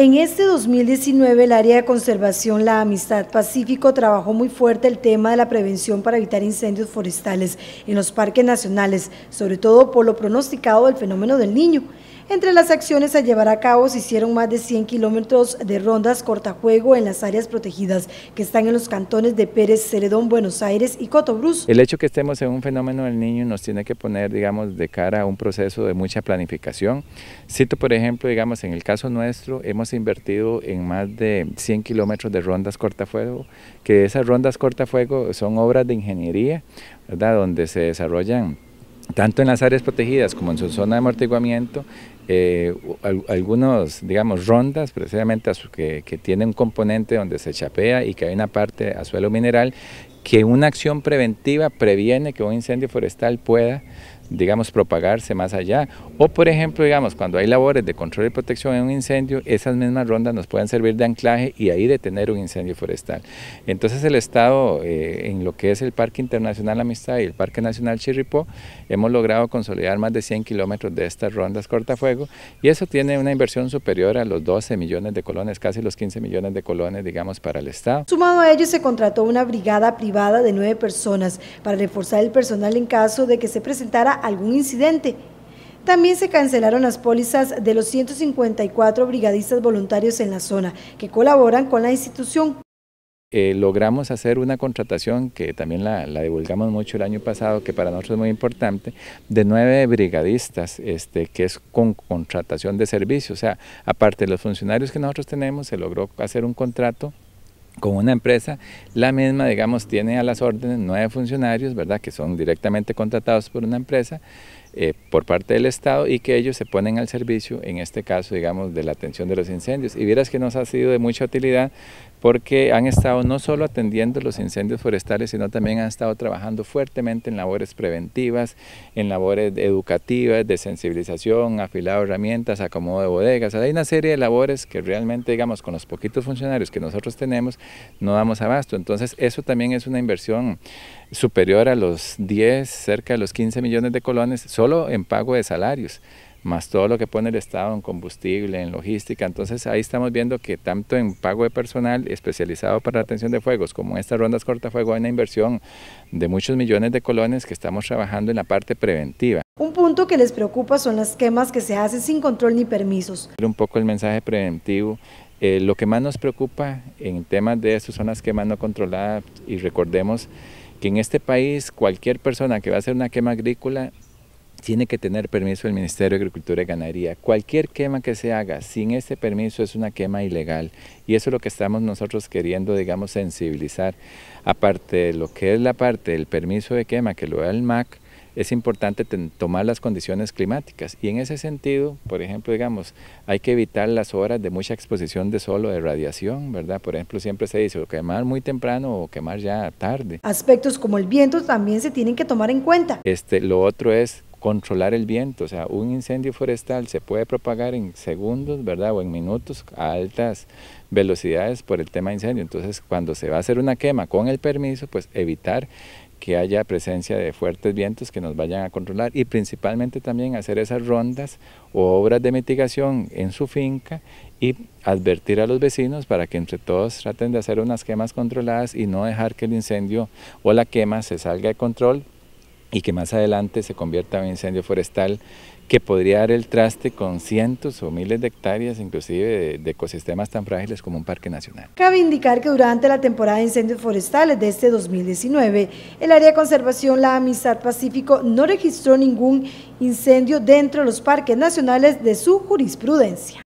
En este 2019, el área de conservación La Amistad Pacífico trabajó muy fuerte el tema de la prevención para evitar incendios forestales en los parques nacionales, sobre todo por lo pronosticado del fenómeno del niño. Entre las acciones a llevar a cabo se hicieron más de 100 kilómetros de rondas cortafuego en las áreas protegidas que están en los cantones de Pérez, Ceredón, Buenos Aires y Cotobruz. El hecho que estemos en un fenómeno del niño nos tiene que poner, digamos, de cara a un proceso de mucha planificación. Cito, por ejemplo, digamos, en el caso nuestro hemos invertido en más de 100 kilómetros de rondas cortafuego, que esas rondas cortafuego son obras de ingeniería, ¿verdad? donde se desarrollan tanto en las áreas protegidas como en su zona de amortiguamiento, eh, algunos, digamos, rondas precisamente que tienen un componente donde se chapea y que hay una parte a suelo mineral, que una acción preventiva previene que un incendio forestal pueda digamos, propagarse más allá. O, por ejemplo, digamos, cuando hay labores de control y protección en un incendio, esas mismas rondas nos pueden servir de anclaje y ahí detener un incendio forestal. Entonces, el Estado, eh, en lo que es el Parque Internacional Amistad y el Parque Nacional Chirripó, hemos logrado consolidar más de 100 kilómetros de estas rondas cortafuego y eso tiene una inversión superior a los 12 millones de colones, casi los 15 millones de colones, digamos, para el Estado. Sumado a ello, se contrató una brigada privada de nueve personas para reforzar el personal en caso de que se presentara algún incidente. También se cancelaron las pólizas de los 154 brigadistas voluntarios en la zona que colaboran con la institución. Eh, logramos hacer una contratación que también la, la, divulgamos mucho el año pasado, que para nosotros es muy importante, de nueve brigadistas, este, que es con contratación de servicio. O sea, aparte de los funcionarios que nosotros tenemos, se logró hacer un contrato como una empresa, la misma, digamos, tiene a las órdenes nueve funcionarios, ¿verdad?, que son directamente contratados por una empresa, eh, por parte del Estado y que ellos se ponen al servicio, en este caso, digamos, de la atención de los incendios. Y vieras que nos ha sido de mucha utilidad porque han estado no solo atendiendo los incendios forestales, sino también han estado trabajando fuertemente en labores preventivas, en labores educativas, de sensibilización, afilado herramientas, acomodo de bodegas. hay una serie de labores que realmente, digamos, con los poquitos funcionarios que nosotros tenemos, no damos abasto. Entonces, eso también es una inversión superior a los 10, cerca de los 15 millones de colones, en pago de salarios, más todo lo que pone el Estado en combustible, en logística. Entonces ahí estamos viendo que tanto en pago de personal especializado para la atención de fuegos como en estas rondas cortafuegos, hay una inversión de muchos millones de colones que estamos trabajando en la parte preventiva. Un punto que les preocupa son las quemas que se hacen sin control ni permisos. Un poco el mensaje preventivo. Eh, lo que más nos preocupa en temas de eso son las quemas no controladas y recordemos que en este país cualquier persona que va a hacer una quema agrícola tiene que tener permiso el Ministerio de Agricultura y Ganadería. Cualquier quema que se haga sin este permiso es una quema ilegal y eso es lo que estamos nosotros queriendo, digamos, sensibilizar. Aparte de lo que es la parte del permiso de quema que lo da el MAC, es importante tomar las condiciones climáticas y en ese sentido, por ejemplo, digamos, hay que evitar las horas de mucha exposición de sol o de radiación, ¿verdad? Por ejemplo, siempre se dice quemar muy temprano o quemar ya tarde. Aspectos como el viento también se tienen que tomar en cuenta. Este, lo otro es controlar el viento. O sea, un incendio forestal se puede propagar en segundos, ¿verdad? O en minutos a altas velocidades por el tema incendio. Entonces, cuando se va a hacer una quema con el permiso, pues evitar que haya presencia de fuertes vientos que nos vayan a controlar y principalmente también hacer esas rondas o obras de mitigación en su finca y advertir a los vecinos para que entre todos traten de hacer unas quemas controladas y no dejar que el incendio o la quema se salga de control y que más adelante se convierta en un incendio forestal que podría dar el traste con cientos o miles de hectáreas, inclusive de, ecosistemas tan frágiles como un parque nacional. Cabe indicar que durante la temporada de incendios forestales de este 2019, el área de conservación La Amistad Pacífico no registró ningún incendio dentro de los parques nacionales de su jurisprudencia.